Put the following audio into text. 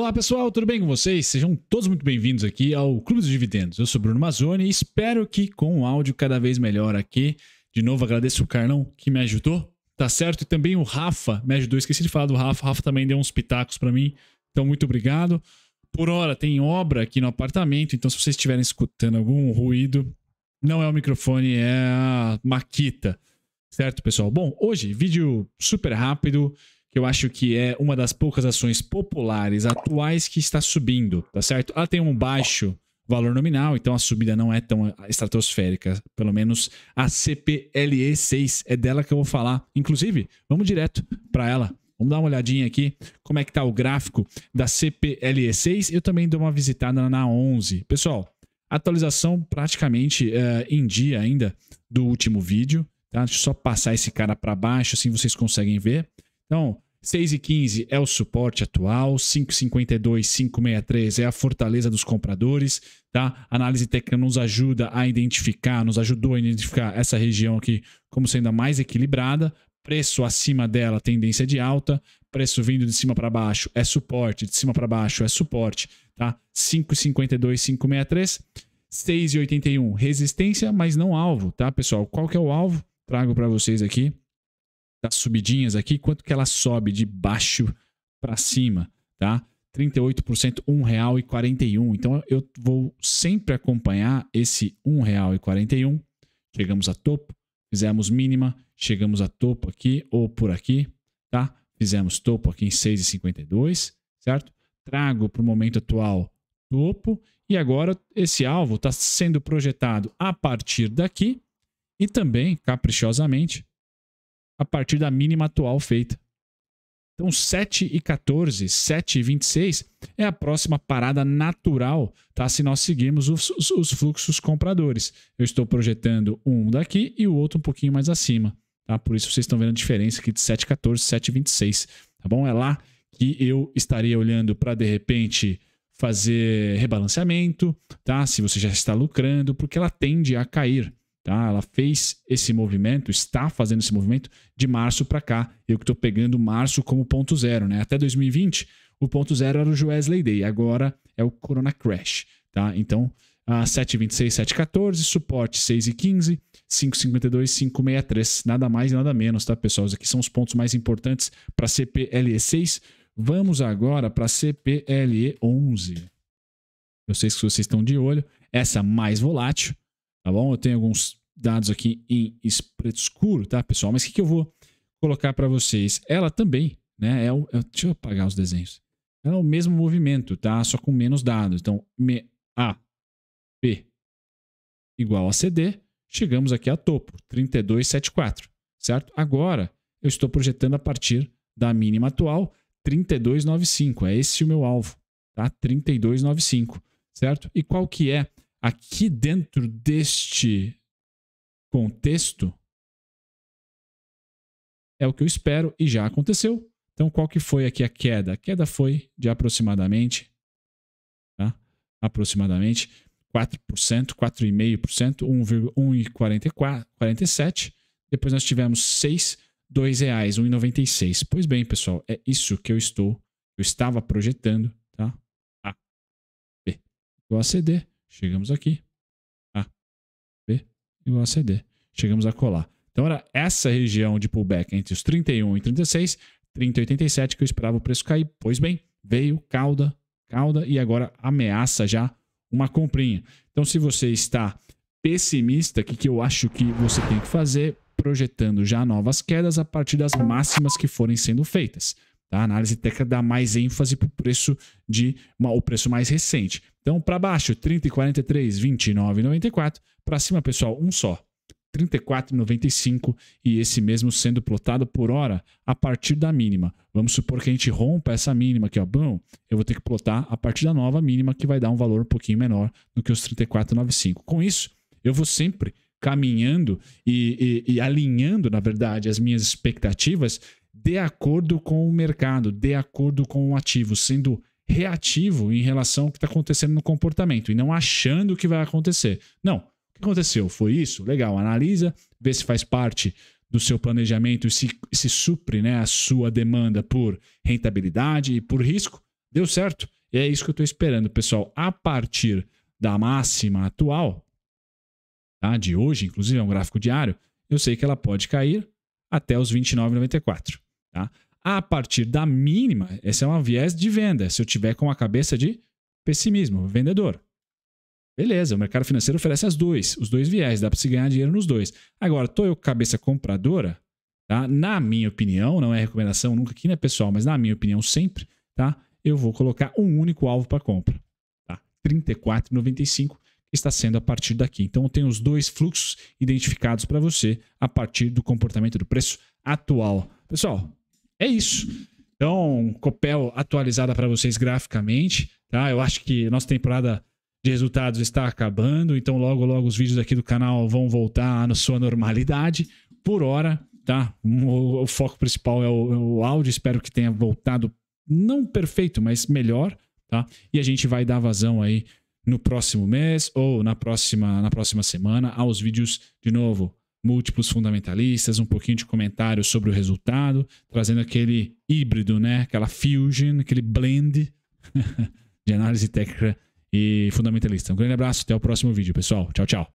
Olá pessoal, tudo bem com vocês? Sejam todos muito bem-vindos aqui ao Clube dos Dividendos. Eu sou Bruno Mazzoni e espero que com um áudio cada vez melhor aqui. De novo, agradeço o Carlão que me ajudou, tá certo? E também o Rafa me ajudou, esqueci de falar do Rafa. O Rafa também deu uns pitacos para mim, então muito obrigado. Por hora, tem obra aqui no apartamento, então se vocês estiverem escutando algum ruído, não é o microfone, é a maquita, certo pessoal? Bom, hoje, vídeo super rápido que eu acho que é uma das poucas ações populares atuais que está subindo, tá certo? Ela tem um baixo valor nominal, então a subida não é tão estratosférica, pelo menos a CPLE6 é dela que eu vou falar. Inclusive, vamos direto para ela. Vamos dar uma olhadinha aqui como é que está o gráfico da CPLE6. Eu também dou uma visitada na 11. Pessoal, atualização praticamente uh, em dia ainda do último vídeo. Tá? Deixa eu só passar esse cara para baixo, assim vocês conseguem ver. Então, 6 e 15 é o suporte atual, 552, 563 é a fortaleza dos compradores, tá? A análise técnica nos ajuda a identificar, nos ajudou a identificar essa região aqui como sendo a mais equilibrada, preço acima dela, tendência de alta, preço vindo de cima para baixo é suporte, de cima para baixo é suporte, tá? 552, 563, 6,81 resistência, mas não alvo, tá, pessoal? Qual que é o alvo? Trago para vocês aqui das subidinhas aqui, quanto que ela sobe de baixo para cima, tá? 38% R$ 1,41. Então eu vou sempre acompanhar esse R$ 1,41. Chegamos a topo, fizemos mínima, chegamos a topo aqui ou por aqui, tá? Fizemos topo aqui em 6,52, certo? Trago para o momento atual topo e agora esse alvo está sendo projetado a partir daqui e também caprichosamente a partir da mínima atual feita. Então, 7 e 14, 7 e 26 é a próxima parada natural, tá? Se nós seguirmos os, os, os fluxos compradores. Eu estou projetando um daqui e o outro um pouquinho mais acima, tá? Por isso vocês estão vendo a diferença aqui de 7 e 14, 7 e 26, tá bom? É lá que eu estaria olhando para, de repente, fazer rebalanceamento, tá? Se você já está lucrando, porque ela tende a cair, Tá? Ela fez esse movimento, está fazendo esse movimento de março para cá. Eu que estou pegando março como ponto zero. Né? Até 2020, o ponto zero era o Wesley Day, agora é o Corona Crash. Tá? Então, a 7,26, 7,14, suporte 6,15, 5,52, 5,63. Nada mais nada menos, tá, pessoal? Isso aqui são os pontos mais importantes para CPLE 6. Vamos agora para CPLE 11. Eu sei que vocês estão de olho. Essa mais volátil, tá bom? Eu tenho alguns dados aqui em preto escuro, tá, pessoal? Mas o que, que eu vou colocar para vocês? Ela também, né? É o, é, deixa eu apagar os desenhos. Ela é o mesmo movimento, tá? Só com menos dados. Então, me, A, P igual a CD, chegamos aqui a topo, 3274, certo? Agora, eu estou projetando a partir da mínima atual, 3295. É esse o meu alvo, tá? 3295, certo? E qual que é aqui dentro deste contexto é o que eu espero e já aconteceu. Então, qual que foi aqui a queda? A queda foi de aproximadamente, tá? aproximadamente 4%, 4,5%, 1,47%. Depois nós tivemos 6, R$ 2,00, 1,96. Pois bem, pessoal, é isso que eu estou, eu estava projetando, tá? A, B, igual a CD, Chegamos aqui. A, B, igual a ACD. Chegamos a colar. Então era essa região de pullback entre os 31 e 36, 30 e 87 que eu esperava o preço cair. Pois bem, veio calda, calda e agora ameaça já uma comprinha. Então se você está pessimista, o que, que eu acho que você tem que fazer? Projetando já novas quedas a partir das máximas que forem sendo feitas. Tá? A análise técnica dá mais ênfase para o preço de uma, o preço mais recente. Então, para baixo, 30,43, 29,94. Para cima, pessoal, um só. 34,95 e esse mesmo sendo plotado por hora a partir da mínima. Vamos supor que a gente rompa essa mínima aqui, ó. Bom, eu vou ter que plotar a partir da nova mínima que vai dar um valor um pouquinho menor do que os 34,95. Com isso, eu vou sempre caminhando e, e, e alinhando, na verdade, as minhas expectativas de acordo com o mercado, de acordo com o ativo, sendo reativo em relação ao que está acontecendo no comportamento e não achando o que vai acontecer. Não, o que aconteceu? Foi isso? Legal, analisa, vê se faz parte do seu planejamento e se, se supre né, a sua demanda por rentabilidade e por risco. Deu certo? E é isso que eu estou esperando, pessoal. A partir da máxima atual, tá, de hoje, inclusive é um gráfico diário, eu sei que ela pode cair, até os 29,94. Tá? A partir da mínima, esse é um viés de venda. Se eu tiver com a cabeça de pessimismo, vendedor. Beleza, o mercado financeiro oferece as duas, os dois viés, dá para se ganhar dinheiro nos dois. Agora, tô eu cabeça compradora, tá? Na minha opinião, não é recomendação nunca aqui, né, pessoal, mas na minha opinião sempre, tá? Eu vou colocar um único alvo para compra, tá? 34,95 está sendo a partir daqui. Então, tem os dois fluxos identificados para você a partir do comportamento do preço atual. Pessoal, é isso. Então, Copel atualizada para vocês graficamente. Tá? Eu acho que nossa temporada de resultados está acabando, então logo, logo os vídeos aqui do canal vão voltar à sua normalidade. Por hora, tá? O, o foco principal é o, é o áudio, espero que tenha voltado não perfeito, mas melhor, tá? E a gente vai dar vazão aí no próximo mês ou na próxima, na próxima semana aos vídeos de novo múltiplos fundamentalistas, um pouquinho de comentário sobre o resultado, trazendo aquele híbrido, né? Aquela fusion, aquele blend de análise técnica e fundamentalista. Um grande abraço, até o próximo vídeo, pessoal. Tchau, tchau.